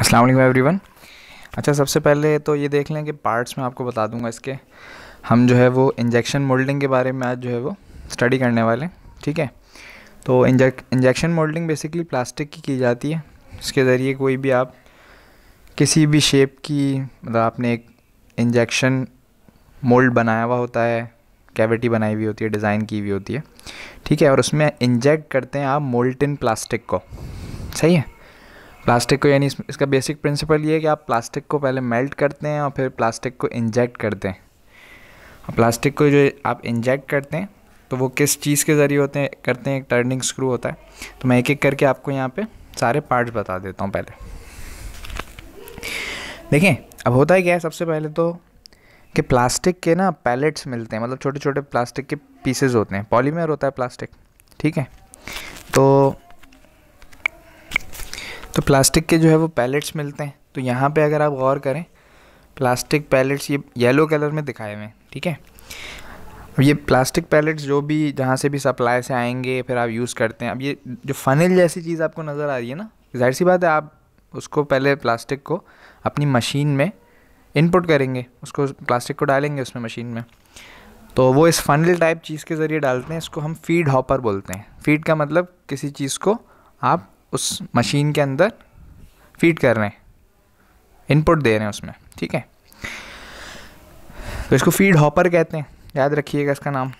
अस्सलाम वालेकुम एवरीवन अच्छा सबसे पहले तो ये देख लें कि पार्ट्स में आपको बता दूंगा इसके हम जो है वो इंजेक्शन मोल्डिंग के बारे में आज जो है वो स्टडी करने वाले हैं ठीक है तो इंजेक्शन मोल्डिंग बेसिकली प्लास्टिक की की जाती है इसके ज़रिए कोई भी आप किसी भी शेप की मतलब आपने एक इंजेक्शन मोल्ड बनाया हुआ होता है कैविटी बनाई हुई होती है डिज़ाइन की हुई होती है ठीक है और उसमें इंजेक्ट करते हैं आप मोल्टिन प्लास्टिक को सही है प्लास्टिक को यानी इसका बेसिक प्रिंसिपल ये है कि आप प्लास्टिक को पहले मेल्ट करते हैं और फिर प्लास्टिक को इंजेक्ट करते हैं और प्लास्टिक को जो आप इंजेक्ट करते हैं तो वो किस चीज़ के ज़रिए होते हैं करते हैं एक टर्निंग स्क्रू होता है तो मैं एक एक करके आपको यहाँ पे सारे पार्ट्स बता देता हूँ पहले देखें अब होता है क्या है सबसे पहले तो कि प्लास्टिक के ना पैलेट्स मिलते हैं मतलब छोटे छोटे प्लास्टिक के पीसेज होते हैं पॉलीमेर होता है प्लास्टिक ठीक है तो प्लास्टिक के जो है वो पैलेट्स मिलते हैं तो यहाँ पे अगर आप गौर करें प्लास्टिक पैलेट्स ये येलो कलर में दिखाए हुए हैं ठीक है अब ये प्लास्टिक पैलेट्स जो भी जहाँ से भी सप्लाई से आएंगे फिर आप यूज़ करते हैं अब ये जो फनल जैसी चीज़ आपको नज़र आ रही है ना जाहिर सी बात है आप उसको पहले प्लास्टिक को अपनी मशीन में इनपुट करेंगे उसको प्लास्टिक को डालेंगे उसमें मशीन में तो वो इस फनल टाइप चीज़ के ज़रिए डालते हैं इसको हम फीड हॉपर बोलते हैं फीड का मतलब किसी चीज़ को आप उस मशीन के अंदर फीड कर रहे हैं इनपुट दे रहे हैं उसमें ठीक है तो इसको फीड हॉपर कहते हैं याद रखिएगा इसका नाम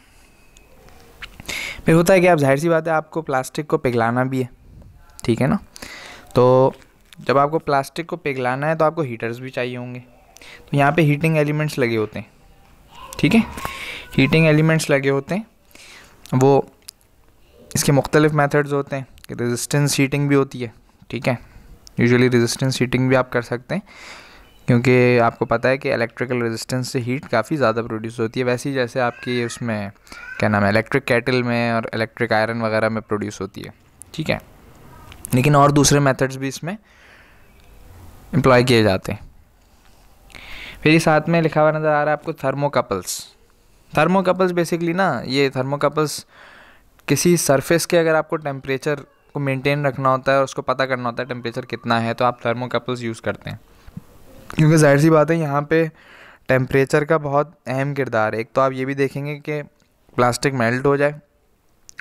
फिर होता है कि आप जाहिर सी बात है आपको प्लास्टिक को पिघलाना भी है ठीक है ना तो जब आपको प्लास्टिक को पिघलाना है तो आपको हीटर्स भी चाहिए होंगे तो यहाँ पे हीटिंग एलिमेंट्स लगे होते हैं ठीक है हीटिंग एलिमेंट्स लगे होते हैं वो इसके मुख्तलिफ मेथड्स होते हैं कि रेजिस्टेंस हीटिंग भी होती है ठीक है यूजुअली रेजिस्टेंस हीटिंग भी आप कर सकते हैं क्योंकि आपको पता है कि इलेक्ट्रिकल रेजिस्टेंस से हीट काफ़ी ज़्यादा प्रोड्यूस होती है वैसे ही जैसे आपकी उसमें क्या नाम है इलेक्ट्रिक कैटल में और इलेक्ट्रिक आयरन वगैरह में प्रोड्यूस होती है ठीक है लेकिन और दूसरे मेथड्स भी इसमें एम्प्लॉय किए जाते हैं फिर साथ में लिखा हुआ नज़र आ रहा है आपको थर्मोकपल्स थर्मोकपल्स बेसिकली ना ये थर्मोकपल्स किसी सरफेस के अगर आपको टेम्परेचर को मेंटेन रखना होता है और उसको पता करना होता है टेम्परेचर कितना है तो आप थर्मोकपल्स यूज़ करते हैं क्योंकि जाहिर सी बात है यहाँ पे टेम्परेचर का बहुत अहम किरदार है एक तो आप ये भी देखेंगे कि प्लास्टिक मेल्ट हो जाए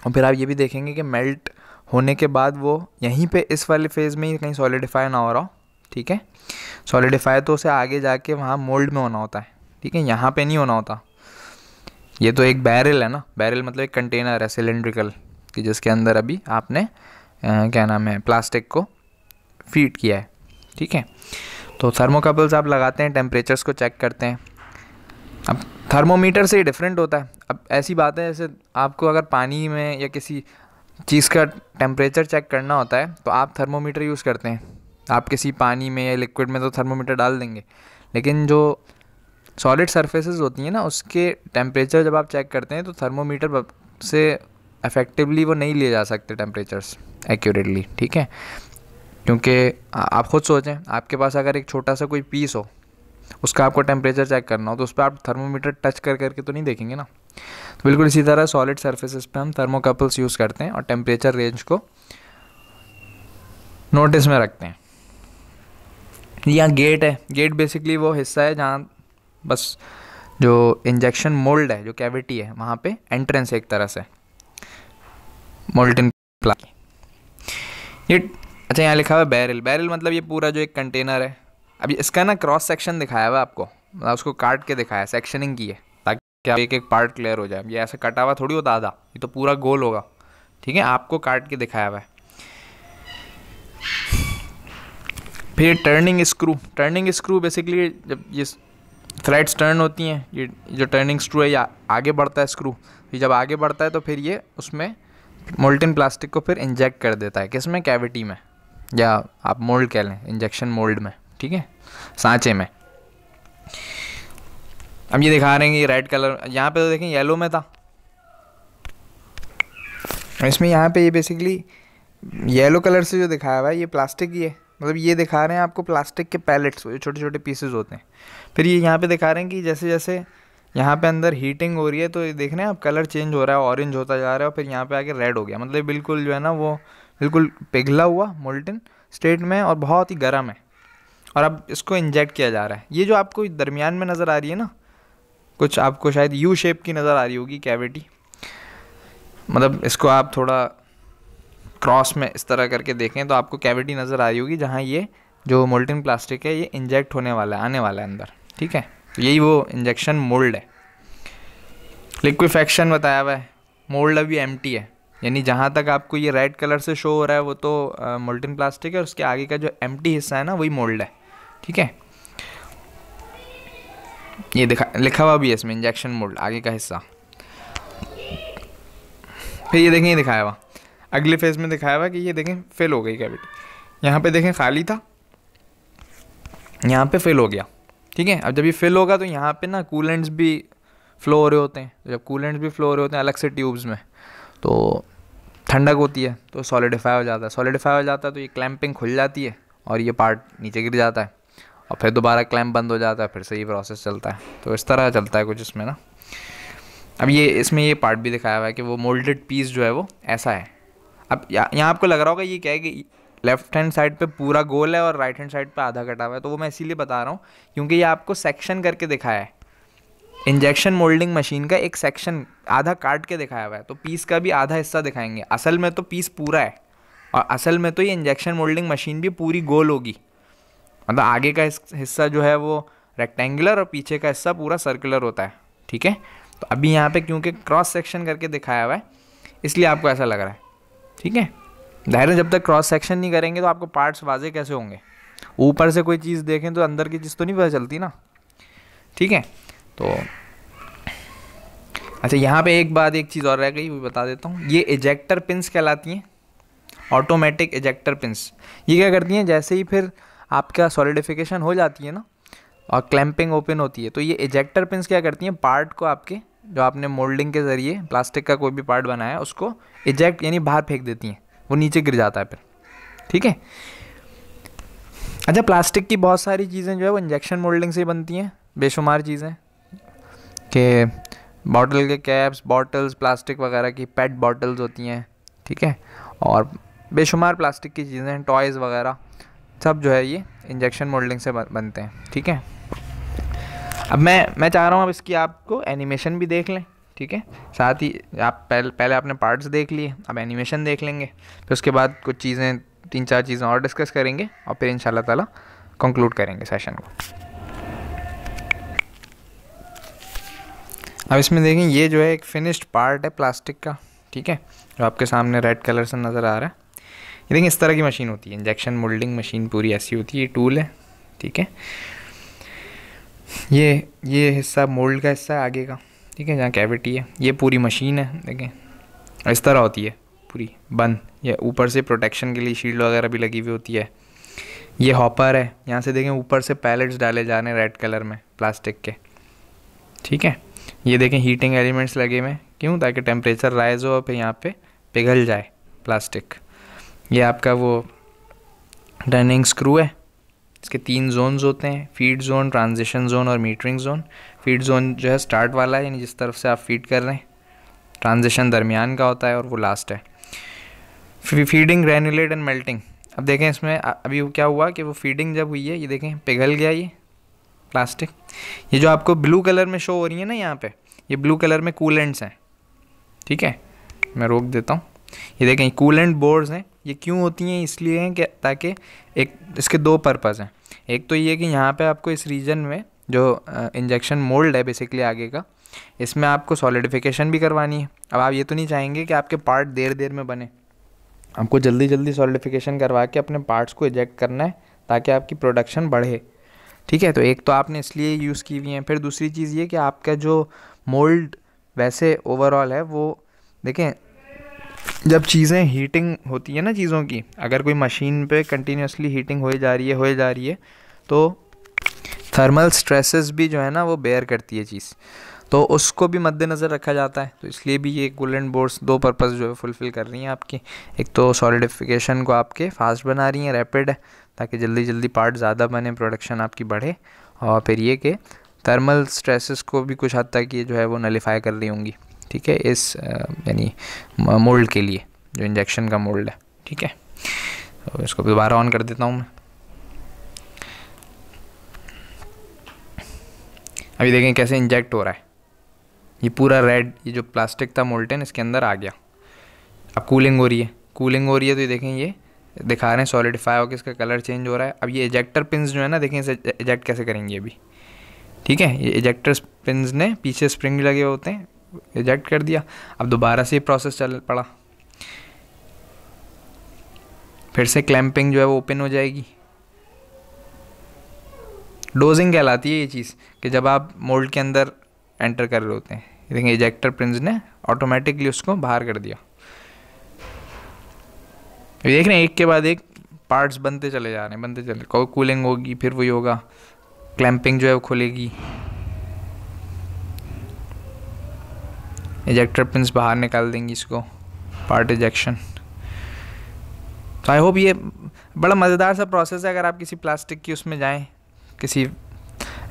और फिर आप ये भी देखेंगे कि मेल्ट होने के बाद वो यहीं पे इस वाले फेज़ में ही कहीं सॉलिडिफाई ना हो रहा हो ठीक है सॉलिडिफाई तो उसे आगे जाके वहाँ मोल्ड में होना होता है ठीक है यहाँ पे नहीं होना होता ये तो एक बैरल है ना बैरल मतलब एक कंटेनर है सिलेंड्रिकल कि जिसके अंदर अभी आपने क्या नाम है प्लास्टिक को फीड किया है ठीक है तो थर्मोकपल्स आप लगाते हैं टेम्परेचर्स को चेक करते हैं अब थर्मोमीटर से डिफरेंट होता है अब ऐसी बात है जैसे आपको अगर पानी में या किसी चीज़ का टेम्परेचर चेक करना होता है तो आप थर्मोमीटर यूज़ करते हैं आप किसी पानी में या लिक्विड में तो थर्मोमीटर डाल देंगे लेकिन जो सॉलिड सर्फेसेज होती हैं ना उसके टेम्परेचर जब आप चेक करते हैं तो थर्मोमीटर से इफ़ेक्टिवली वो नहीं लिए जा सकते टेम्परेचर्स एक्यूरेटली ठीक है क्योंकि आप खुद सोचें आपके पास अगर एक छोटा सा कोई पीस हो उसका आपको टेम्परेचर चेक करना हो तो उस पर आप थर्मोमीटर टच कर करके तो नहीं देखेंगे ना तो बिल्कुल इसी तरह सॉलिड सर्फेसिस पे हम थर्मोकपल्स यूज़ करते हैं और टेम्परेचर रेंज को नोटिस में रखते हैं यहाँ गेट है गेट बेसिकली वो हिस्सा है जहाँ बस जो इंजेक्शन मोल्ड है जो कैविटी है वहाँ पे एंट्रेंस एक तरह से मोल्टन प्लास्टिक ये अच्छा यहाँ लिखा हुआ है बैरल बैरल मतलब ये पूरा जो एक कंटेनर है अब इसका ना क्रॉस सेक्शन दिखाया हुआ आपको मतलब उसको काट के दिखाया सेक्शनिंग की है ताकि क्या एक एक पार्ट क्लियर हो जाए ये ऐसा कटा हुआ थोड़ी होता आधा ये तो पूरा गोल होगा ठीक है आपको काट के दिखाया हुआ है फिर turning screw turning screw basically जब ये थ्रेड्स टर्न होती हैं ये जो टर्निंग स्क्रू है ये आगे बढ़ता है स्क्रू फिर जब आगे बढ़ता है तो फिर ये उसमें मोल्टन प्लास्टिक को फिर इंजेक्ट कर देता है किसमें कैविटी में या आप मोल्ड कह लें इंजेक्शन मोल्ड में ठीक है सांचे में अब ये दिखा रहे हैं कि रेड कलर यहाँ पे तो देखें येलो में था इसमें यहाँ पे ये बेसिकली येलो कलर से जो दिखाया हुआ है ये प्लास्टिक ही है मतलब ये दिखा रहे हैं आपको प्लास्टिक के पैलेट्स जो छोटे छोटे पीसेज होते हैं फिर ये यहाँ पे दिखा रहे हैं कि जैसे जैसे यहाँ पे अंदर हीटिंग हो रही है तो ये देख रहे हैं आप कलर चेंज हो रहा है ऑरेंज होता जा रहा है और फिर यहाँ पे आके रेड हो गया मतलब बिल्कुल जो है ना वो बिल्कुल पिघला हुआ मोल्टन स्टेट में और बहुत ही गर्म है और अब इसको इंजेक्ट किया जा रहा है ये जो आपको दरमियान में नज़र आ रही है ना कुछ आपको शायद यू शेप की नज़र आ रही होगी कैविटी मतलब इसको आप थोड़ा क्रॉस में इस तरह करके देखें तो आपको कैविटी नज़र आ रही होगी जहाँ ये जो मोल्टन प्लास्टिक है ये इंजेक्ट होने वाला है आने वाला है अंदर ठीक है यही वो इंजेक्शन मोल्ड है लिक्विफेक्शन बताया हुआ है मोल्ड अभी एम है यानी जहाँ तक आपको ये रेड कलर से शो हो रहा है वो तो मोल्टन प्लास्टिक है उसके आगे का जो एम हिस्सा है ना वही मोल्ड है ठीक है ये दिखा लिखा हुआ भी है इसमें इंजेक्शन मोल्ड आगे का हिस्सा फिर ये देखें ये दिखाया हुआ अगले फेज में दिखाया हुआ कि ये देखें फेल हो गई कैविटी यहाँ पे देखें खाली था यहाँ पे फेल हो गया ठीक है अब जब ये फिल होगा तो यहाँ पे ना कूलेंट्स भी फ्लो हो रहे होते हैं जब कूलेंट्स भी फ्लो हो रहे होते हैं अलग से ट्यूब्स में तो ठंडक होती है तो सॉलिडिफाई हो जाता है सॉलिडिफाई हो जाता है तो ये क्लैंपिंग खुल जाती है और ये पार्ट नीचे गिर जाता है और फिर दोबारा क्लैम्प बंद हो जाता है फिर से ये प्रोसेस चलता है तो इस तरह चलता है कुछ इसमें ना अब ये इसमें ये पार्ट भी दिखाया हुआ है कि वो मोल्डेड पीस जो है वो ऐसा है अब यहाँ आपको लग रहा होगा ये क्या है कि लेफ्ट हैंड साइड पे पूरा गोल है और राइट हैंड साइड पे आधा कटा हुआ है तो वो मैं इसीलिए बता रहा हूँ क्योंकि ये आपको सेक्शन करके दिखाया है इंजेक्शन मोल्डिंग मशीन का एक सेक्शन आधा काट के दिखाया हुआ है तो पीस का भी आधा हिस्सा दिखाएंगे असल में तो पीस पूरा है और असल में तो ये इंजेक्शन मोल्डिंग मशीन भी पूरी गोल होगी मतलब आगे का हिस्सा जो है वो रेक्टेंगुलर और पीछे का हिस्सा पूरा सर्कुलर होता है ठीक है तो अभी यहाँ पे क्योंकि क्रॉस सेक्शन करके दिखाया हुआ है इसलिए आपको ऐसा लग रहा है ठीक है धैर्य जब तक क्रॉस सेक्शन नहीं करेंगे तो आपको पार्ट्स वाजे कैसे होंगे ऊपर से कोई चीज़ देखें तो अंदर की चीज़ तो नहीं पता चलती ना ठीक है तो अच्छा यहाँ पे एक बात एक चीज़ और रह गई वो बता देता हूँ ये इजेक्टर पिंस कहलाती हैं ऑटोमेटिक इजेक्टर पिंस ये क्या करती हैं जैसे ही फिर आपका सॉलिडिफिकेशन हो जाती है ना और क्लैंपिंग ओपन होती है तो ये इजेक्टर पिंस क्या करती हैं पार्ट को आपके जो आपने मोल्डिंग के ज़रिए प्लास्टिक का कोई भी पार्ट बनाया उसको इजेक्ट यानी बाहर फेंक देती हैं वो नीचे गिर जाता है फिर ठीक है अच्छा प्लास्टिक की बहुत सारी चीज़ें जो है वो इंजेक्शन मोल्डिंग से बनती हैं बेशुमार चीज़ें के बॉटल के कैप्स बॉटल्स प्लास्टिक वगैरह की पेट बॉटल्स होती हैं ठीक है और बेशुमार प्लास्टिक की चीज़ें हैं टॉयज़ वगैरह सब जो है ये इंजेक्शन मोल्डिंग से बनते हैं ठीक है अब मैं मैं चाह रहा हूँ अब इसकी आपको एनिमेशन भी देख लें ठीक है साथ ही आप पहले पहले आपने पार्ट्स देख लिए अब एनिमेशन देख लेंगे फिर उसके बाद कुछ चीज़ें तीन चार चीज़ें और डिस्कस करेंगे और फिर इन ताला कंक्लूड करेंगे सेशन को अब इसमें देखें ये जो है एक फिनिश्ड पार्ट है प्लास्टिक का ठीक है जो आपके सामने रेड कलर से नज़र आ रहा है ये इस तरह की मशीन होती है इंजेक्शन मोल्डिंग मशीन पूरी ऐसी होती है ये टूल है ठीक है ये ये हिस्सा मोल्ड का हिस्सा है आगे का ठीक है जहाँ कैविटी है ये पूरी मशीन है देखें इस तरह होती है पूरी बंद ये ऊपर से प्रोटेक्शन के लिए शील्ड वगैरह भी लगी हुई होती है ये हॉपर है यहाँ से देखें ऊपर से पैलेट्स डाले जा रहे हैं रेड कलर में प्लास्टिक के ठीक है ये देखें हीटिंग एलिमेंट्स लगे हुए क्यों ताकि टेम्परेचर राइज हो और फिर यहाँ पर पिघल जाए प्लास्टिक ये आपका वो टर्निंग स्क्रू है इसके तीन जोन्स होते हैं फीड जोन ट्रांजिशन जोन और मीटरिंग जोन फीड जोन जो है स्टार्ट वाला है यानी जिस तरफ से आप फीड कर रहे हैं ट्रांजिशन दरमियान का होता है और वो लास्ट है फीडिंग ग्रैनुलेट एंड मेल्टिंग अब देखें इसमें अभी क्या हुआ कि वो फीडिंग जब हुई है ये देखें पिघल गया ये प्लास्टिक ये जो आपको ब्लू कलर में शो हो रही है ना यहाँ पे ये ब्लू कलर में कूलेंट्स हैं ठीक है मैं रोक देता हूँ ये देखें कूलेंट बोर्ड्स हैं ये क्यों होती हैं इसलिए हैं कि ताकि एक इसके दो पर्पज़ हैं एक तो ये कि यहाँ पे आपको इस रीजन में जो इंजेक्शन मोल्ड है बेसिकली आगे का इसमें आपको सॉलिडिफिकेशन भी करवानी है अब आप ये तो नहीं चाहेंगे कि आपके पार्ट देर देर में बने आपको जल्दी जल्दी सॉलिडिफिकेशन करवा के अपने पार्ट्स को इजेक्ट करना है ताकि आपकी प्रोडक्शन बढ़े ठीक है तो एक तो आपने इसलिए यूज़ की हुई है फिर दूसरी चीज़ ये कि आपका जो मोल्ड वैसे ओवरऑल है वो देखें जब चीज़ें हीटिंग होती है ना चीज़ों की अगर कोई मशीन पे कंटिन्यूसली हीटिंग हो जा रही है हो जा रही है तो थर्मल स्ट्रेसेस भी जो है ना वो बेयर करती है चीज़ तो उसको भी मद्देनज़र रखा जाता है तो इसलिए भी ये कूलेंट बोर्ड्स दो पर्पज़ जो है फुलफ़िल कर रही हैं आपकी एक तो सॉलिडिफिकेशन को आपके फास्ट बना रही हैं रैपिड है ताकि जल्दी जल्दी पार्ट ज़्यादा बने प्रोडक्शन आपकी बढ़े और फिर ये कि थर्मल स्ट्रेसेस को भी कुछ हद तक ये जो है वो नलीफाई कर रही होंगी ठीक है इस यानी मोल्ड के लिए जो इंजेक्शन का मोल्ड है ठीक है तो इसको दोबारा ऑन कर देता हूँ मैं अभी देखें कैसे इंजेक्ट हो रहा है ये पूरा रेड ये जो प्लास्टिक था मोल्टेन इसके अंदर आ गया अब कूलिंग हो रही है कूलिंग हो रही है तो ये देखें ये दिखा रहे हैं सॉलिडिफाई होकर इसका कलर चेंज हो रहा है अब ये इजेक्टर पिंस जो है ना देखें इसे इजेक्ट e-, कैसे करेंगे अभी ठीक है ये इजेक्टर पिंस ने पीछे स्प्रिंग लगे होते हैं इजेक्ट कर दिया अब दोबारा से प्रोसेस चल पड़ा फिर से क्लैंपिंग जो है वो ओपन हो जाएगी डोजिंग कहलाती है ये चीज़ कि जब आप मोल्ड के अंदर एंटर कर रहे होते हैं देखिए इजेक्टर प्रिंस ने ऑटोमेटिकली उसको बाहर कर दिया देख रहे हैं एक के बाद एक पार्ट्स बनते चले जा रहे हैं बनते चले कोई कूलिंग होगी फिर वही होगा क्लैंपिंग जो है वो खुलेगी इजेक्टर पिंस बाहर निकाल देंगी इसको पार्ट इजेक्शन तो आई होप ये बड़ा मज़ेदार सा प्रोसेस है अगर आप किसी प्लास्टिक की उसमें जाएँ किसी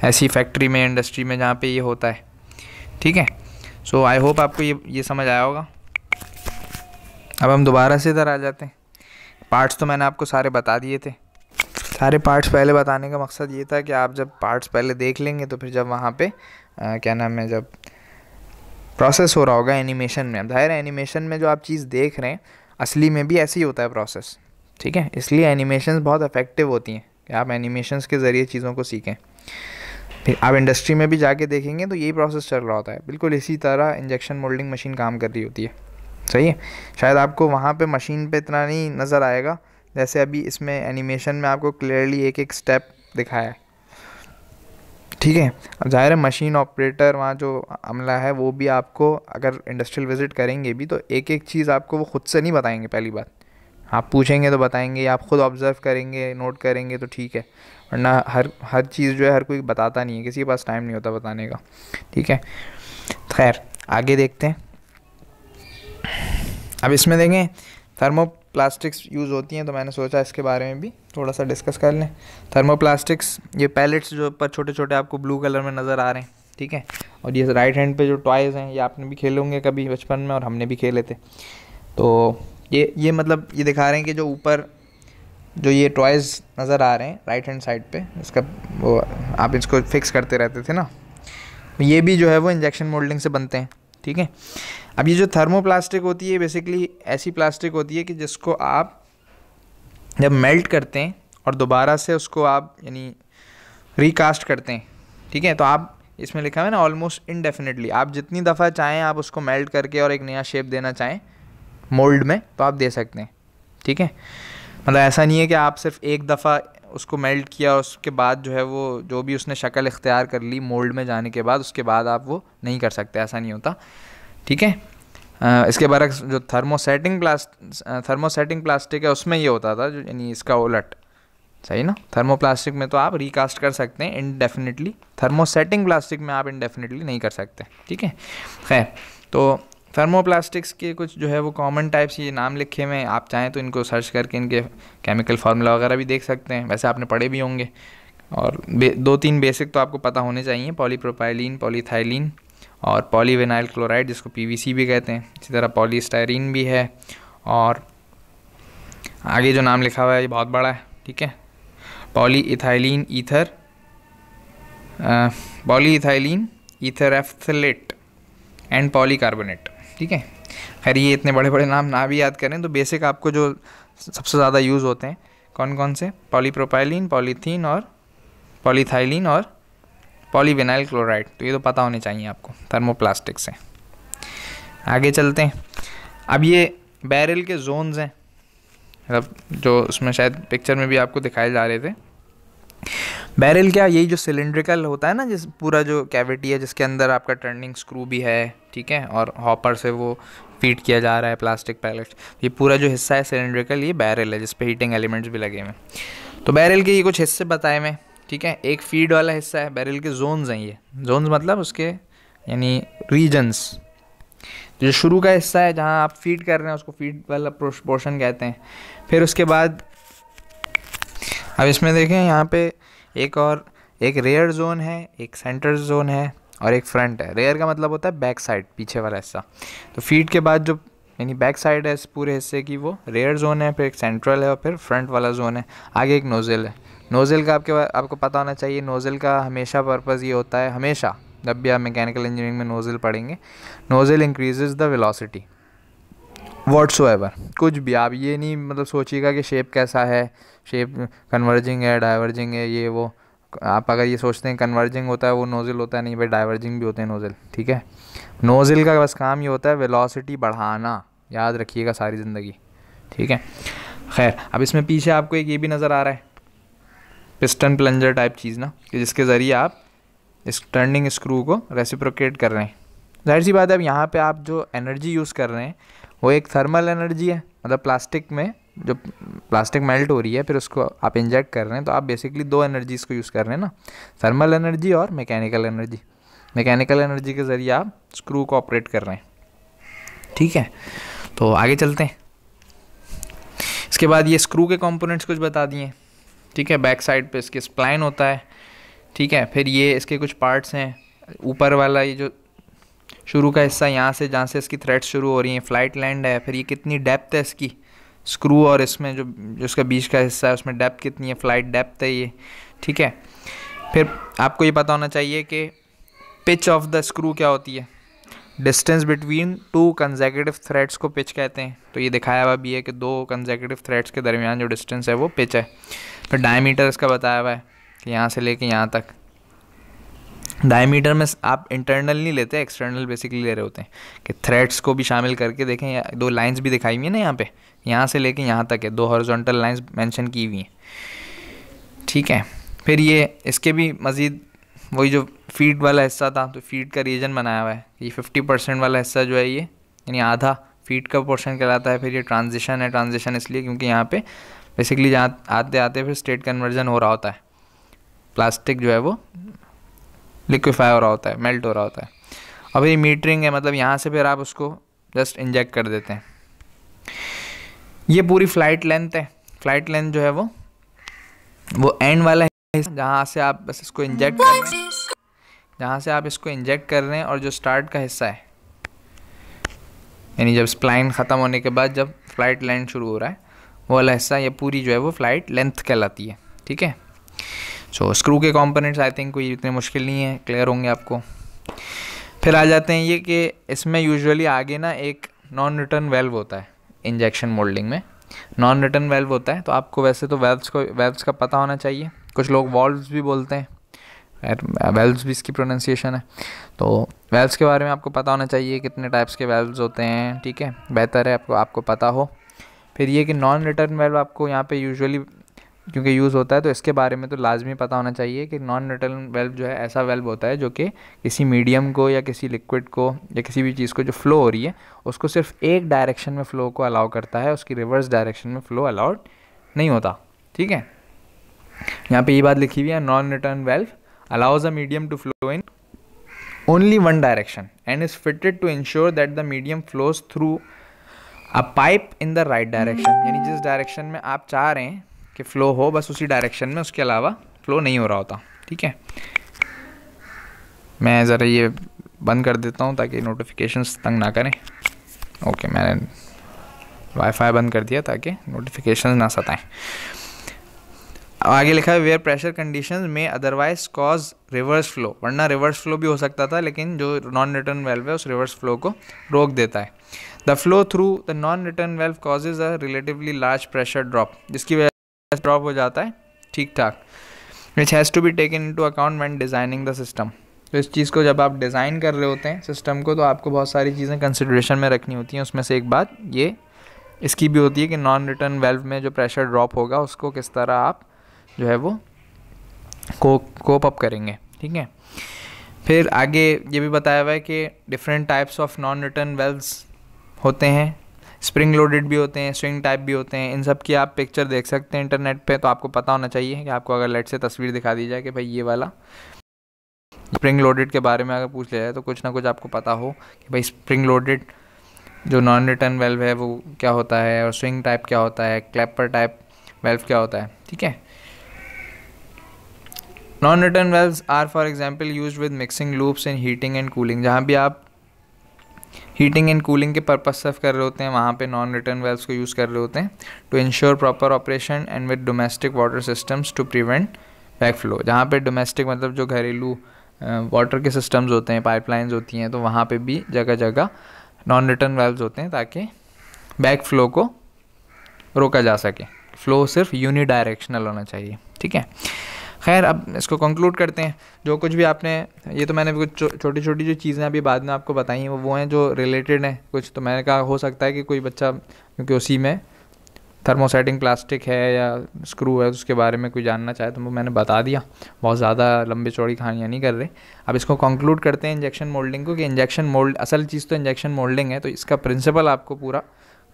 ऐसी फैक्ट्री में इंडस्ट्री में जहाँ पे ये होता है ठीक है सो आई होप आपको ये ये समझ आया होगा अब हम दोबारा से इधर आ जाते हैं पार्ट्स तो मैंने आपको सारे बता दिए थे सारे पार्ट्स पहले बताने का मकसद ये था कि आप जब पार्ट्स पहले देख लेंगे तो फिर जब वहाँ पर क्या नाम है जब प्रोसेस हो रहा होगा एनिमेशन में अब जाहिर एनिमेशन में जो आप चीज़ देख रहे हैं असली में भी ऐसे ही होता है प्रोसेस ठीक है इसलिए एनिमेशन बहुत अफेक्टिव होती हैं कि आप एनिमेशंस के ज़रिए चीज़ों को सीखें फिर आप इंडस्ट्री में भी जाके देखेंगे तो यही प्रोसेस चल रहा होता है बिल्कुल इसी तरह इंजेक्शन मोल्डिंग मशीन काम कर रही होती है सही है शायद आपको वहाँ पे मशीन पे इतना नहीं नज़र आएगा जैसे अभी इसमें एनिमेशन में आपको क्लियरली एक एक स्टेप दिखाया है ठीक है अब जाहिर है मशीन ऑपरेटर वहाँ जो अमला है वो भी आपको अगर इंडस्ट्रियल विज़िट करेंगे भी तो एक एक चीज़ आपको वो ख़ुद से नहीं बताएंगे पहली बात आप पूछेंगे तो बताएंगे आप खुद ऑब्ज़र्व करेंगे नोट करेंगे तो ठीक है वरना हर हर चीज़ जो है हर कोई बताता नहीं है किसी के पास टाइम नहीं होता बताने का ठीक है खैर आगे देखते हैं अब इसमें देखें थर्मोप्लास्टिक्स यूज़ होती हैं तो मैंने सोचा इसके बारे में भी थोड़ा सा डिस्कस कर लें थर्मोप्लास्टिक्स ये पैलेट्स जो पर छोटे छोटे आपको ब्लू कलर में नज़र आ रहे हैं ठीक है और ये राइट हैंड पे जो टॉयज़ हैं ये आपने भी खेले होंगे कभी बचपन में और हमने भी खेले थे तो ये ये मतलब ये दिखा रहे हैं कि जो ऊपर जो ये टॉयज़ नज़र आ रहे हैं राइट हैंड साइड पे इसका वो आप इसको फिक्स करते रहते थे ना तो ये भी जो है वो इंजेक्शन मोल्डिंग से बनते हैं ठीक है अब ये जो थर्मोप्लास्टिक होती है बेसिकली ऐसी प्लास्टिक होती है कि जिसको आप जब मेल्ट करते हैं और दोबारा से उसको आप यानी रिकास्ट करते हैं ठीक है तो आप इसमें लिखा है ना ऑलमोस्ट इनडेफिनेटली आप जितनी दफ़ा चाहें आप उसको मेल्ट करके और एक नया शेप देना चाहें मोल्ड में तो आप दे सकते हैं ठीक है मतलब ऐसा नहीं है कि आप सिर्फ एक दफ़ा उसको मेल्ट किया और उसके बाद जो है वो जो भी उसने शक्ल इख्तियार कर ली मोल्ड में जाने के बाद उसके बाद आप वो नहीं कर सकते ऐसा नहीं होता ठीक है इसके बरक्स जो थर्मोसेटिंग प्लास्ट थर्मोसेटिंग प्लास्टिक है उसमें ये होता था यानी इसका उलट सही ना थर्मोप्लास्टिक में तो आप रिकास्ट कर सकते हैं इनडेफिनेटली थर्मोसेटिंग प्लास्टिक में आप इनडेफिनेटली नहीं कर सकते ठीक है खैर तो थर्मोप्लास्टिक्स के कुछ जो है वो कॉमन टाइप्स ये नाम लिखे हुए हैं आप चाहें तो इनको सर्च करके इनके केमिकल फार्मूला वगैरह भी देख सकते हैं वैसे आपने पढ़े भी होंगे और दो तीन बेसिक तो आपको पता होने चाहिए पॉलीप्रोपाइलिन पॉलीथाइलिन और पॉलीविनाइल क्लोराइड जिसको पीवीसी भी कहते हैं इसी तरह पॉलीस्टायरीन भी है और आगे जो नाम लिखा हुआ है ये बहुत बड़ा है ठीक है poly ethylene ether poly ethylene ether phthalate and polycarbonate ठीक है खैर ये इतने बड़े बड़े नाम ना भी याद करें तो बेसिक आपको जो सबसे ज़्यादा यूज़ होते हैं कौन कौन से पॉलीप्रोपाइलिन पॉलीथीन और पॉलीथाइलिन और पॉलीविनाइल क्लोराइड तो ये तो पता होने चाहिए आपको थर्मोप्लास्टिक से आगे चलते हैं अब ये बैरल के जोन्स हैं मतलब जो उसमें शायद पिक्चर में भी आपको दिखाए जा रहे थे बैरल क्या यही जो सिलेंड्रिकल होता है ना जिस पूरा जो कैविटी है जिसके अंदर आपका टर्निंग स्क्रू भी है ठीक है और हॉपर से वो फीड किया जा रहा है प्लास्टिक पैलेट ये पूरा जो हिस्सा है सिलेंड्रिकल ये बैरल है जिसपे हीटिंग एलिमेंट्स भी लगे हुए तो बैरल के ये कुछ हिस्से बताए मैं ठीक है एक फीड वाला हिस्सा है बैरल के जोन्स हैं ये जोन्स मतलब उसके यानी रीजन्स तो जो शुरू का हिस्सा है जहाँ आप फीड कर रहे हैं उसको फीड वाला पोर्शन कहते हैं फिर उसके बाद अब इसमें देखें यहाँ पे एक और एक रेयर जोन है एक सेंटर जोन है और एक फ्रंट है रेयर का मतलब होता है बैक साइड पीछे वाला हिस्सा तो फीट के बाद जो यानी बैक साइड है इस पूरे हिस्से की वो रेयर जोन है फिर एक सेंट्रल है और फिर फ्रंट वाला जोन है आगे एक नोज़ल है नोज़ल का आपके आपको पता होना चाहिए नोज़ल का हमेशा पर्पज़ ये होता है हमेशा जब भी आप मैकेनिकल इंजीनियरिंग में नोज़ल पढ़ेंगे nozzle increases the velocity what's कुछ भी आप ये नहीं मतलब सोचिएगा कि शेप कैसा है शेप कन्वर्जिंग है डाइवर्जिंग है ये वो आप अगर ये सोचते हैं कन्वर्जिंग होता है वो नोजल होता है नहीं भाई डाइवर्जिंग भी होते हैं नोजल ठीक है नोजल का बस काम ये होता है वेलोसिटी बढ़ाना याद रखिएगा सारी ज़िंदगी ठीक है खैर अब इसमें पीछे आपको एक ये भी नज़र आ रहा है पिस्टन प्लंजर टाइप चीज़ ना कि जिसके ज़रिए आप इस टर्निंग स्क्रू को रेसिप्रोकेट कर रहे हैं जाहिर सी बात है अब यहाँ पर आप जो एनर्जी यूज़ कर रहे हैं वो एक थर्मल एनर्जी है मतलब प्लास्टिक में जो प्लास्टिक मेल्ट हो रही है फिर उसको आप इंजेक्ट कर रहे हैं तो आप बेसिकली दो एनर्जीज़ को यूज़ कर रहे हैं ना थर्मल एनर्जी और मैकेनिकल एनर्जी मैकेनिकल एनर्जी के ज़रिए आप स्क्रू को ऑपरेट कर रहे हैं ठीक है तो आगे चलते हैं इसके बाद ये स्क्रू के कंपोनेंट्स कुछ बता दिए ठीक है बैक साइड पे इसके स्प्लाइन होता है ठीक है फिर ये इसके कुछ पार्ट्स हैं ऊपर वाला ये जो शुरू का हिस्सा यहाँ से जहाँ से इसकी थ्रेड्स शुरू हो रही हैं फ्लाइट लैंड है फिर ये कितनी डेप्थ है इसकी स्क्रू और इसमें जो जिसका इसका बीच का हिस्सा है उसमें डेप्थ कितनी है फ्लाइट डेप्थ है ये ठीक है फिर आपको ये पता होना चाहिए कि पिच ऑफ द स्क्रू क्या होती है distance between two consecutive threads को पिच कहते हैं तो ये दिखाया हुआ भी है कि दो कंजेकेटिव थ्रेड्स के दरमियान जो डिस्टेंस है वो पिच है फिर तो डायमीटर इसका बताया हुआ है कि यहाँ से लेके यहाँ तक डायमीटर में आप इंटरनल नहीं लेते एक्सटर्नल बेसिकली ले रहे होते हैं कि थ्रेड्स को भी शामिल करके देखें दो लाइंस भी दिखाई हुई है ना यहाँ पे यहाँ से लेके यहाँ तक है दो हॉरिजॉन्टल लाइंस मेंशन की हुई हैं ठीक है फिर ये इसके भी मज़ीद वही जो फीट वाला हिस्सा था तो फीट का रीजन बनाया हुआ है ये फिफ्टी परसेंट वाला हिस्सा जो है ये यानी आधा फीट का पोर्शन कहलाता है फिर ये ट्रांजिशन है ट्रांजिशन इसलिए क्योंकि यहाँ पर बेसिकली जहाँ आते आते फिर स्टेट कन्वर्जन हो रहा होता है प्लास्टिक जो है वो लिक्विफाई हो रहा होता है मेल्ट हो रहा होता है अब ये मीटरिंग है मतलब यहाँ से फिर आप उसको जस्ट इंजेक्ट कर देते हैं ये पूरी फ्लाइट लेंथ है फ्लाइट लेंथ जो है वो वो एंड वाला है जहाँ से आप बस इसको इंजेक्ट कर रहे जहाँ से आप इसको इंजेक्ट कर रहे हैं और जो स्टार्ट का हिस्सा है यानी जब स्प्लाइन ख़त्म होने के बाद जब फ्लाइट लैंड शुरू हो रहा है वो वाला हिस्सा ये पूरी जो है वो फ्लाइट लेंथ कहलाती है ठीक है सो स्क्रू के कंपोनेंट्स आई थिंक कोई इतने मुश्किल नहीं है क्लियर होंगे आपको फिर आ जाते हैं ये कि इसमें यूजुअली आगे ना एक नॉन रिटर्न वेल्व होता है इंजेक्शन मोल्डिंग में नॉन रिटर्न वेल्व होता है तो आपको वैसे तो वेल्व्स को वेल्व्स का पता होना चाहिए कुछ लोग वॉल्व्स भी बोलते हैं वेल्व्स भी इसकी प्रोनाउंसिएशन है तो वेल्व्स के बारे में आपको पता होना चाहिए कितने टाइप्स के वेल्व्स होते हैं ठीक है बेहतर है आपको आपको पता हो फिर ये कि नॉन रिटर्न वेल्व आपको यहाँ पे यूजुअली क्योंकि यूज़ होता है तो इसके बारे में तो लाजमी पता होना चाहिए कि नॉन रिटर्न वेल्व जो है ऐसा वेल्व होता है जो कि किसी मीडियम को या किसी लिक्विड को या किसी भी चीज़ को जो फ़्लो हो रही है उसको सिर्फ एक डायरेक्शन में फ़्लो को अलाउ करता है उसकी रिवर्स डायरेक्शन में फ़्लो अलाउड नहीं होता ठीक है यहाँ पे ये बात लिखी हुई है non return valve allows a medium to flow in only one direction and is fitted to ensure that the medium flows through a pipe in the right direction यानी जिस डायरेक्शन में आप चाह रहे हैं कि फ़्लो हो बस उसी डायरेक्शन में उसके अलावा फ़्लो नहीं हो रहा होता ठीक है मैं ज़रा ये बंद कर देता हूँ ताकि नोटिफिकेशंस तंग ना करें ओके मैंने वाईफाई बंद कर दिया ताकि नोटिफिकेशन ना सताएं आगे लिखा है वेयर प्रेशर कंडीशन में अदरवाइज कॉज रिवर्स फ्लो वरना रिवर्स फ्लो भी हो सकता था लेकिन जो नॉन रिटर्न वेल्व है उस रिवर्स फ्लो को रोक देता है the flow through the non return valve causes a relatively large pressure drop जिसकी वजह ड्रॉप हो जाता है ठीक ठाक which has to be taken into account when designing the system तो इस चीज़ को जब आप डिज़ाइन कर रहे होते हैं सिस्टम को तो आपको बहुत सारी चीज़ें कंसिड्रेशन में रखनी होती हैं उसमें से एक बात ये इसकी भी होती है कि नॉन रिटर्न वेल्व में जो प्रेशर ड्रॉप होगा उसको किस तरह आप जो है वो को कोप अप करेंगे ठीक है फिर आगे ये भी बताया हुआ है कि different types of non return valves होते हैं स्प्रिंग लोडेड भी होते हैं स्विंग टाइप भी होते हैं इन सब की आप पिक्चर देख सकते हैं इंटरनेट पे तो आपको पता होना चाहिए कि आपको अगर लेट से तस्वीर दिखा दी जाए कि भाई ये वाला स्प्रिंग लोडेड के बारे में अगर पूछ लिया जाए तो कुछ ना कुछ आपको पता हो कि भाई स्प्रिंग लोडेड जो नॉन रिटर्न वेल्व है वो क्या होता है और स्विंग टाइप क्या होता है क्लैपर टाइप वेल्व क्या होता है ठीक है non return valve are for example use with mixing loops in heating and cooling जहाँ भी आप हीटिंग एंड कूलिंग के पर्पज सर्व कर रहे होते हैं वहाँ पे नॉन रिटर्न वेल्स को यूज़ कर रहे होते हैं to ensure proper operation and with domestic water systems to prevent flow जहाँ पे डोमेस्टिक मतलब जो घरेलू वाटर के सिस्टम्स होते हैं पाइपलाइंस होती हैं तो वहाँ पे भी जगह जगह नॉन रिटर्न वेल्स होते हैं ताकि बैक फ्लो को रोका जा सके फ्लो सिर्फ यूनिडायरेक्शनल होना चाहिए ठीक है खैर अब इसको कंक्लूड करते हैं जो कुछ भी आपने ये तो मैंने कुछ छोटी छोटी जो चीज़ें अभी बाद में आपको बताई हैं वो वो हैं जो रिलेटेड हैं कुछ तो मैंने कहा हो सकता है कि कोई बच्चा क्योंकि उसी में थर्मोसेटिंग प्लास्टिक है या स्क्रू है उसके बारे में कोई जानना चाहे तो वो मैंने बता दिया बहुत ज़्यादा लंबी चौड़ी कहानियाँ नहीं कर रहे अब इसको कंक्लूड करते हैं इंजेक्शन मोल्डिंग को कि इंजेक्शन मोल्ड असल चीज़ तो इंजेक्शन मोल्डिंग है तो इसका प्रिंसिपल आपको पूरा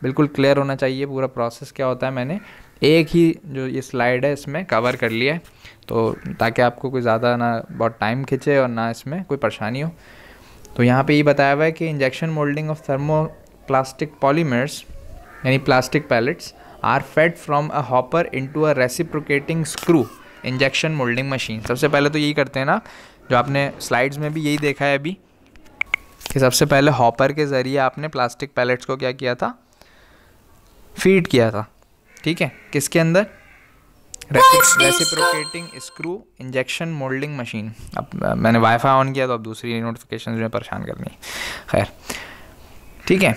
बिल्कुल क्लियर होना चाहिए पूरा प्रोसेस क्या होता है मैंने एक ही जो ये स्लाइड है इसमें कवर कर लिया है तो ताकि आपको कोई ज़्यादा ना बहुत टाइम खींचे और ना इसमें कोई परेशानी हो तो यहाँ पे ये बताया हुआ है कि injection moulding of thermoplastic polymers यानी plastic pellets are fed from a hopper into a reciprocating screw injection moulding machine सबसे पहले तो यही करते हैं ना जो आपने स्लाइड्स में भी यही देखा है अभी कि सबसे पहले हॉपर के ज़रिए आपने प्लास्टिक पैलेट्स को क्या किया था फीड किया था ठीक है किसके अंदर reciprocating screw injection moulding machine अब मैंने वाईफाई ऑन किया तो अब दूसरी नोटिफिकेशन जो परेशान करनी है खैर ठीक है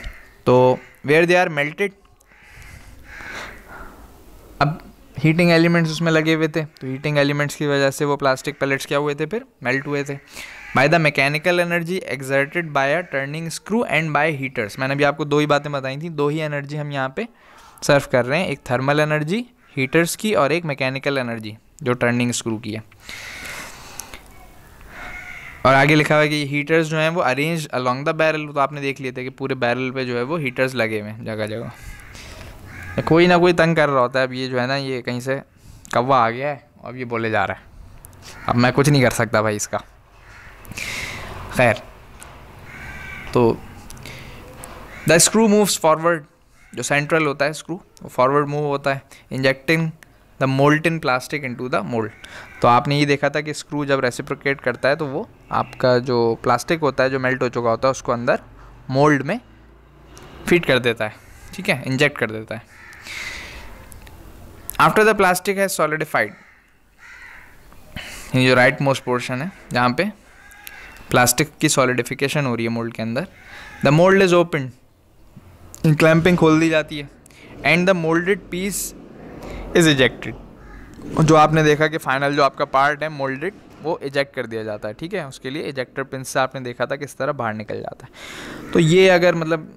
तो वेयर दे आर मेल्टेड अब हीटिंग एलिमेंट्स उसमें लगे हुए थे तो हीटिंग एलिमेंट्स की वजह से वो प्लास्टिक पैलेट्स क्या हुए थे फिर मेल्ट हुए थे by the mechanical energy exerted by a turning screw and by heaters मैंने अभी आपको दो ही बातें बताई थी दो ही एनर्जी हम यहाँ पे सर्व कर रहे हैं एक थर्मल एनर्जी हीटर्स की और एक मैकेनिकल एनर्जी जो टर्निंग स्क्रू की है और आगे लिखा हुआ है कि हीटर्स जो हैं वो अरेंज अलोंग द बैरल तो आपने देख लिए थे कि पूरे बैरल पे जो है वो हीटर्स लगे हुए हैं जगह जगह तो कोई ना कोई तंग कर रहा होता है अब ये जो है ना ये कहीं से कौवा आ गया है अब ये बोले जा रहा है अब मैं कुछ नहीं कर सकता भाई इसका खैर तो द स्क्रू मूव्स फॉरवर्ड जो सेंट्रल होता है स्क्रू वो फॉरवर्ड मूव होता है injecting the molten plastic into the mould तो आपने ये देखा था कि स्क्रू जब रेसिप्रोकेट करता है तो वो आपका जो प्लास्टिक होता है जो मेल्ट हो चुका होता है उसको अंदर मोल्ड में फिट कर देता है ठीक है इंजेक्ट कर देता है after the plastic has solidified ये जो राइट मोस्ट पोर्शन है जहाँ पे प्लास्टिक की सॉलिडिफिकेशन हो रही है मोल्ड के अंदर the mould is open clamping खोल दी जाती है and the moulded piece is ejected जो आपने देखा कि फाइनल जो आपका पार्ट है मोल्डेड वो इजेक्ट कर दिया जाता है ठीक है उसके लिए इजेक्टर पिन से आपने देखा था किस तरह बाहर निकल जाता है तो ये अगर मतलब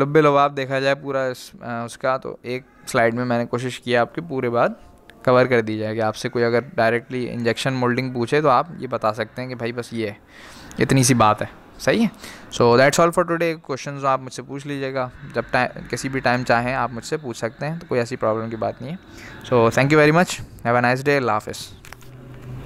लब्बे लबाब देखा जाए पूरा इस, आ, उसका तो एक स्लाइड में मैंने कोशिश किया आपके पूरे बाद कवर कर दी जाएगी आपसे कोई अगर डायरेक्टली इंजेक्शन मोल्डिंग पूछे तो आप ये बता सकते हैं कि भाई बस ये है इतनी सी बात है सही है so that's all for today question आप मुझसे पूछ लीजिएगा जब टाइम किसी भी टाइम चाहें आप मुझसे पूछ सकते हैं तो कोई ऐसी प्रॉब्लम की बात नहीं है so thank you very much have a nice day लाफिज़